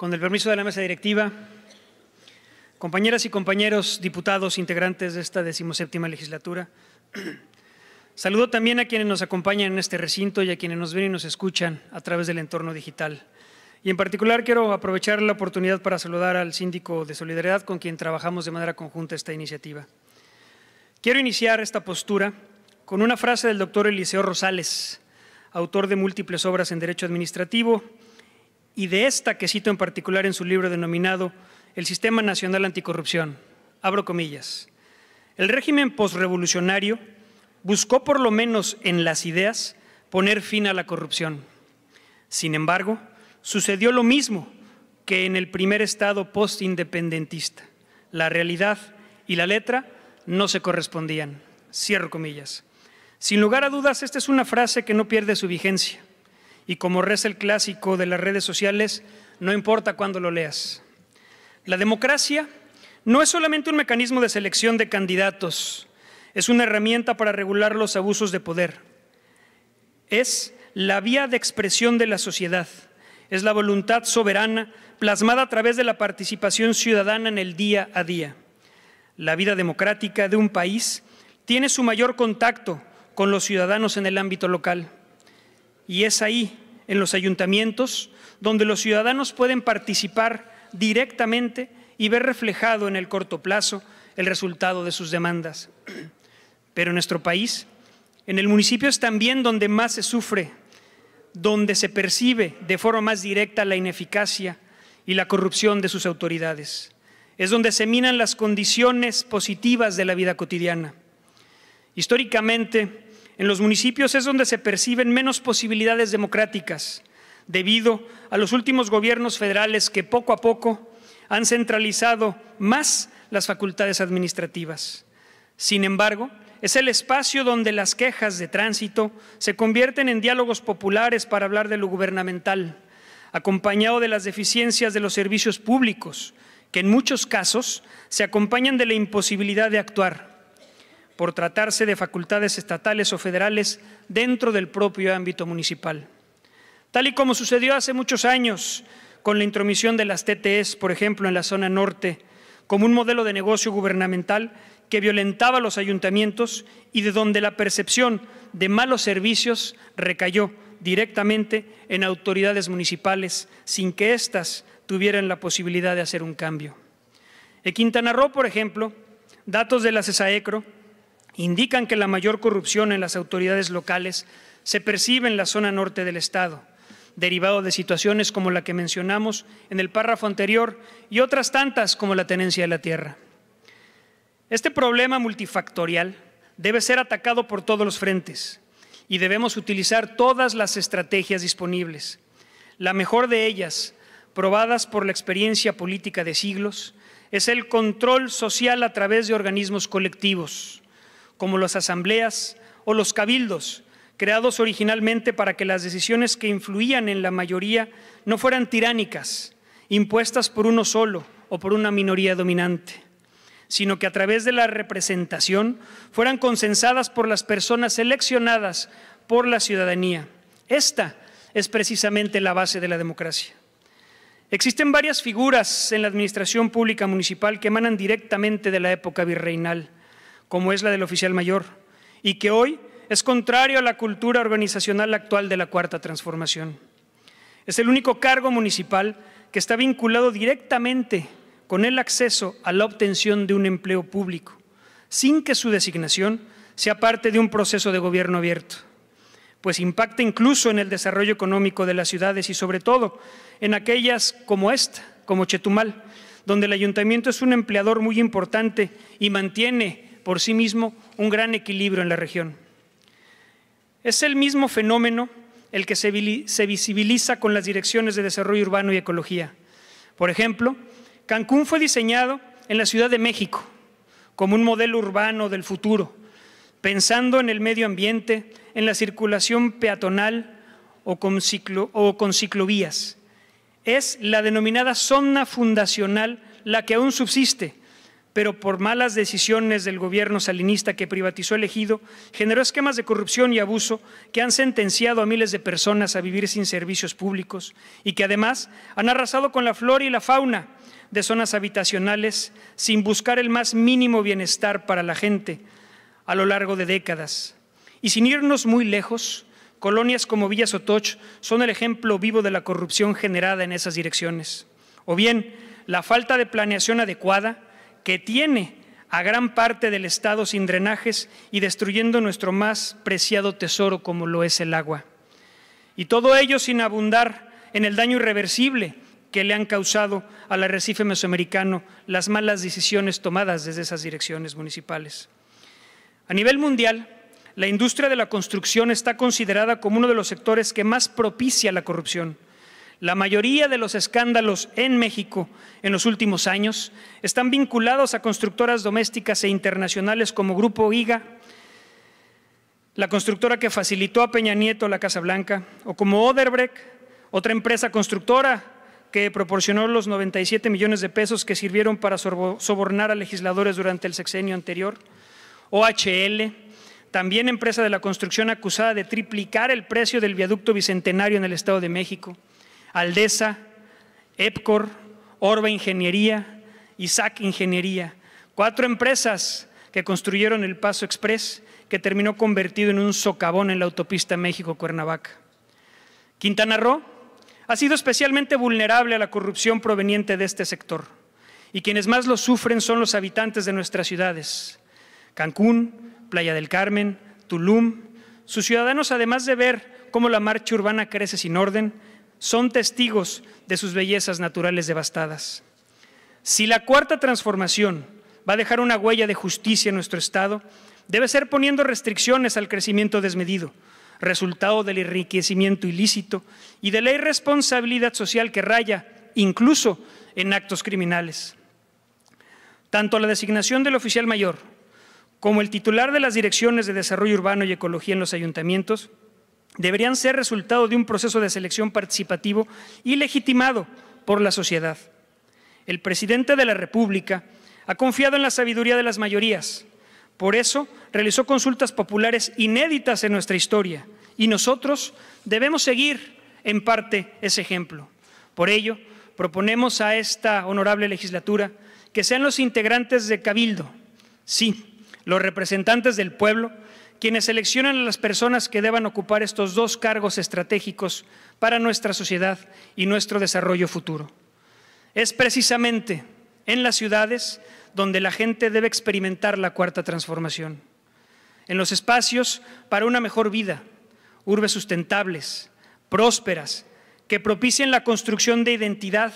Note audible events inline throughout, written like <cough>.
Con el permiso de la mesa directiva, compañeras y compañeros diputados integrantes de esta decimoséptima legislatura, <clears throat> saludo también a quienes nos acompañan en este recinto y a quienes nos ven y nos escuchan a través del entorno digital. Y en particular quiero aprovechar la oportunidad para saludar al síndico de Solidaridad con quien trabajamos de manera conjunta esta iniciativa. Quiero iniciar esta postura con una frase del doctor Eliseo Rosales, autor de múltiples obras en Derecho Administrativo y de esta que cito en particular en su libro denominado El Sistema Nacional Anticorrupción. Abro comillas. El régimen postrevolucionario buscó, por lo menos en las ideas, poner fin a la corrupción. Sin embargo, sucedió lo mismo que en el primer estado postindependentista. La realidad y la letra no se correspondían. Cierro comillas. Sin lugar a dudas, esta es una frase que no pierde su vigencia y como reza el clásico de las redes sociales, no importa cuándo lo leas. La democracia no es solamente un mecanismo de selección de candidatos, es una herramienta para regular los abusos de poder. Es la vía de expresión de la sociedad, es la voluntad soberana plasmada a través de la participación ciudadana en el día a día. La vida democrática de un país tiene su mayor contacto con los ciudadanos en el ámbito local. Y es ahí, en los ayuntamientos, donde los ciudadanos pueden participar directamente y ver reflejado en el corto plazo el resultado de sus demandas. Pero en nuestro país, en el municipio es también donde más se sufre, donde se percibe de forma más directa la ineficacia y la corrupción de sus autoridades. Es donde se minan las condiciones positivas de la vida cotidiana. Históricamente, en los municipios es donde se perciben menos posibilidades democráticas debido a los últimos gobiernos federales que poco a poco han centralizado más las facultades administrativas. Sin embargo, es el espacio donde las quejas de tránsito se convierten en diálogos populares para hablar de lo gubernamental, acompañado de las deficiencias de los servicios públicos, que en muchos casos se acompañan de la imposibilidad de actuar por tratarse de facultades estatales o federales dentro del propio ámbito municipal. Tal y como sucedió hace muchos años con la intromisión de las TTS, por ejemplo, en la zona norte, como un modelo de negocio gubernamental que violentaba los ayuntamientos y de donde la percepción de malos servicios recayó directamente en autoridades municipales sin que éstas tuvieran la posibilidad de hacer un cambio. En Quintana Roo, por ejemplo, datos de la CESAECRO indican que la mayor corrupción en las autoridades locales se percibe en la zona norte del Estado, derivado de situaciones como la que mencionamos en el párrafo anterior y otras tantas como la tenencia de la tierra. Este problema multifactorial debe ser atacado por todos los frentes y debemos utilizar todas las estrategias disponibles. La mejor de ellas, probadas por la experiencia política de siglos, es el control social a través de organismos colectivos como las asambleas o los cabildos, creados originalmente para que las decisiones que influían en la mayoría no fueran tiránicas, impuestas por uno solo o por una minoría dominante, sino que a través de la representación fueran consensadas por las personas seleccionadas por la ciudadanía. Esta es precisamente la base de la democracia. Existen varias figuras en la administración pública municipal que emanan directamente de la época virreinal como es la del oficial mayor, y que hoy es contrario a la cultura organizacional actual de la Cuarta Transformación. Es el único cargo municipal que está vinculado directamente con el acceso a la obtención de un empleo público, sin que su designación sea parte de un proceso de gobierno abierto, pues impacta incluso en el desarrollo económico de las ciudades y sobre todo en aquellas como esta, como Chetumal, donde el ayuntamiento es un empleador muy importante y mantiene por sí mismo un gran equilibrio en la región. Es el mismo fenómeno el que se visibiliza con las direcciones de desarrollo urbano y ecología. Por ejemplo, Cancún fue diseñado en la Ciudad de México como un modelo urbano del futuro, pensando en el medio ambiente, en la circulación peatonal o con, ciclovías. Es la denominada zona fundacional la que aún subsiste pero por malas decisiones del gobierno salinista que privatizó el ejido, generó esquemas de corrupción y abuso que han sentenciado a miles de personas a vivir sin servicios públicos y que además han arrasado con la flora y la fauna de zonas habitacionales sin buscar el más mínimo bienestar para la gente a lo largo de décadas. Y sin irnos muy lejos, colonias como Villa Sotoch son el ejemplo vivo de la corrupción generada en esas direcciones. O bien, la falta de planeación adecuada, que tiene a gran parte del Estado sin drenajes y destruyendo nuestro más preciado tesoro como lo es el agua. Y todo ello sin abundar en el daño irreversible que le han causado al arrecife mesoamericano las malas decisiones tomadas desde esas direcciones municipales. A nivel mundial, la industria de la construcción está considerada como uno de los sectores que más propicia la corrupción la mayoría de los escándalos en México en los últimos años están vinculados a constructoras domésticas e internacionales como Grupo IGA, la constructora que facilitó a Peña Nieto la Casa Blanca, o como Oderbrecht, otra empresa constructora que proporcionó los 97 millones de pesos que sirvieron para sobornar a legisladores durante el sexenio anterior, OHL, también empresa de la construcción acusada de triplicar el precio del viaducto bicentenario en el Estado de México, Aldesa, Epcor, Orba Ingeniería, Isaac Ingeniería. Cuatro empresas que construyeron el Paso Express que terminó convertido en un socavón en la autopista México-Cuernavaca. Quintana Roo ha sido especialmente vulnerable a la corrupción proveniente de este sector y quienes más lo sufren son los habitantes de nuestras ciudades. Cancún, Playa del Carmen, Tulum, sus ciudadanos además de ver cómo la marcha urbana crece sin orden, son testigos de sus bellezas naturales devastadas. Si la cuarta transformación va a dejar una huella de justicia en nuestro Estado, debe ser poniendo restricciones al crecimiento desmedido, resultado del enriquecimiento ilícito y de la irresponsabilidad social que raya incluso en actos criminales. Tanto la designación del oficial mayor como el titular de las direcciones de desarrollo urbano y ecología en los ayuntamientos deberían ser resultado de un proceso de selección participativo y legitimado por la sociedad. El presidente de la República ha confiado en la sabiduría de las mayorías. Por eso realizó consultas populares inéditas en nuestra historia y nosotros debemos seguir en parte ese ejemplo. Por ello, proponemos a esta honorable legislatura que sean los integrantes de Cabildo, sí, los representantes del pueblo, quienes seleccionan a las personas que deban ocupar estos dos cargos estratégicos para nuestra sociedad y nuestro desarrollo futuro. Es precisamente en las ciudades donde la gente debe experimentar la cuarta transformación, en los espacios para una mejor vida, urbes sustentables, prósperas, que propicien la construcción de identidad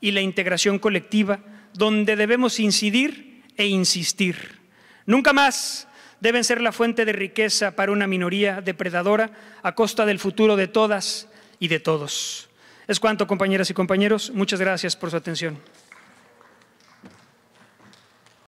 y la integración colectiva, donde debemos incidir e insistir. Nunca más deben ser la fuente de riqueza para una minoría depredadora a costa del futuro de todas y de todos. Es cuanto, compañeras y compañeros. Muchas gracias por su atención.